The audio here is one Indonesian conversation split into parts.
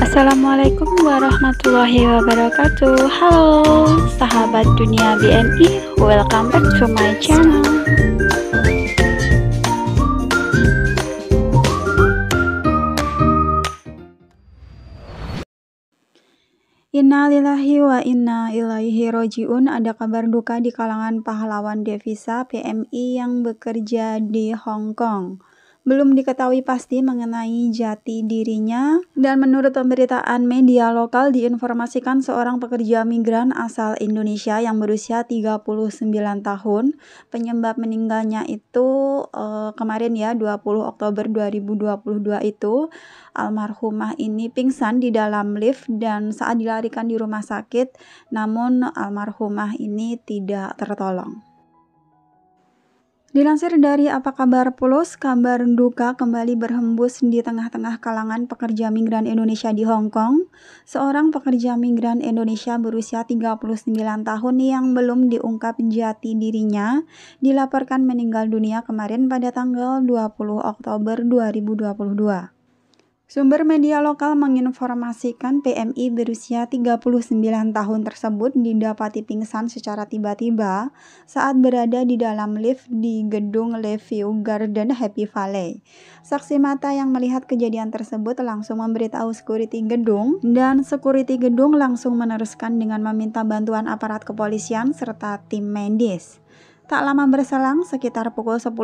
Assalamualaikum warahmatullahi wabarakatuh Halo sahabat dunia BMI Welcome back to my channel Innalillahi wa inna ilaihi rojiun ada kabar duka di kalangan pahlawan devisa PMI yang bekerja di Hong Kong belum diketahui pasti mengenai jati dirinya dan menurut pemberitaan media lokal diinformasikan seorang pekerja migran asal Indonesia yang berusia 39 tahun penyebab meninggalnya itu uh, kemarin ya 20 Oktober 2022 itu almarhumah ini pingsan di dalam lift dan saat dilarikan di rumah sakit namun almarhumah ini tidak tertolong Dilansir dari Apa Kabar Plus, kabar duka kembali berhembus di tengah-tengah kalangan pekerja migran Indonesia di Hong Kong. Seorang pekerja migran Indonesia berusia 39 tahun yang belum diungkap jati dirinya dilaporkan meninggal dunia kemarin pada tanggal 20 Oktober 2022. Sumber media lokal menginformasikan PMI berusia 39 tahun tersebut didapati pingsan secara tiba-tiba saat berada di dalam lift di gedung Leview Garden Happy Valley. Saksi mata yang melihat kejadian tersebut langsung memberitahu security gedung dan security gedung langsung meneruskan dengan meminta bantuan aparat kepolisian serta tim medis. Tak lama berselang, sekitar pukul 10.00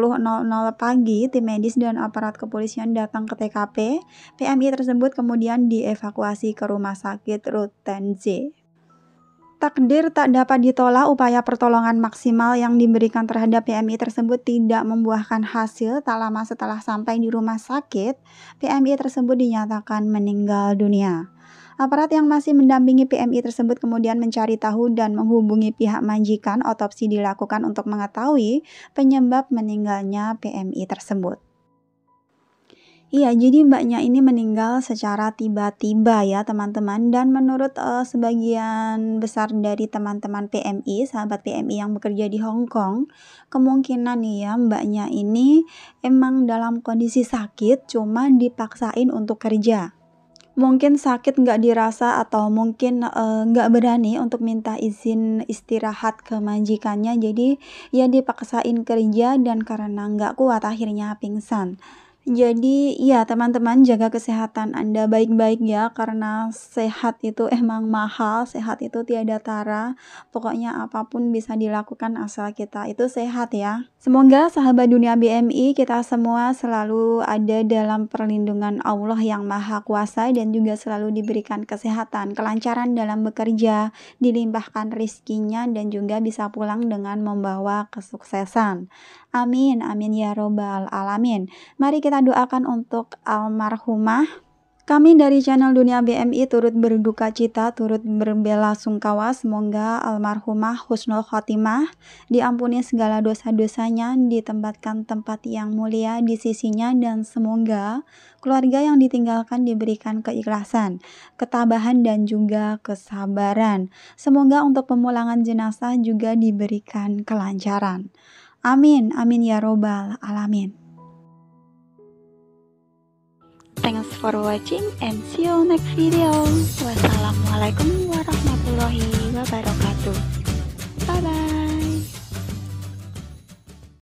pagi, tim medis dan aparat kepolisian datang ke TKP. PMI tersebut kemudian dievakuasi ke rumah sakit Rutenze. Takdir tak dapat ditolak upaya pertolongan maksimal yang diberikan terhadap PMI tersebut tidak membuahkan hasil tak lama setelah sampai di rumah sakit, PMI tersebut dinyatakan meninggal dunia. Aparat yang masih mendampingi PMI tersebut kemudian mencari tahu dan menghubungi pihak majikan otopsi dilakukan untuk mengetahui penyebab meninggalnya PMI tersebut. Iya, jadi mbaknya ini meninggal secara tiba-tiba ya teman-teman dan menurut uh, sebagian besar dari teman-teman PMI, sahabat PMI yang bekerja di Hong Kong, kemungkinan nih ya mbaknya ini emang dalam kondisi sakit cuma dipaksain untuk kerja mungkin sakit nggak dirasa atau mungkin eh, nggak uh, berani untuk minta izin istirahat ke majikannya jadi ya dipaksain kerja dan karena nggak kuat akhirnya pingsan jadi ya teman-teman jaga kesehatan Anda baik-baik ya karena sehat itu emang mahal, sehat itu tiada tara. Pokoknya apapun bisa dilakukan asal kita itu sehat ya. Semoga sahabat dunia BMI kita semua selalu ada dalam perlindungan Allah yang Maha Kuasa dan juga selalu diberikan kesehatan, kelancaran dalam bekerja, dilimpahkan rizkinya dan juga bisa pulang dengan membawa kesuksesan. Amin, amin ya Robbal 'Alamin. Mari kita doakan untuk almarhumah kami dari channel Dunia BMI turut berduka cita, turut berbela sungkawa. Semoga almarhumah Husnul Khotimah diampuni segala dosa-dosanya, ditempatkan tempat yang mulia di sisinya, dan semoga keluarga yang ditinggalkan diberikan keikhlasan, ketabahan, dan juga kesabaran. Semoga untuk pemulangan jenazah juga diberikan kelancaran. Amin, amin ya robbal alamin. Thanks for watching and see you next video. Wassalamualaikum warahmatullahi wabarakatuh. Bye bye.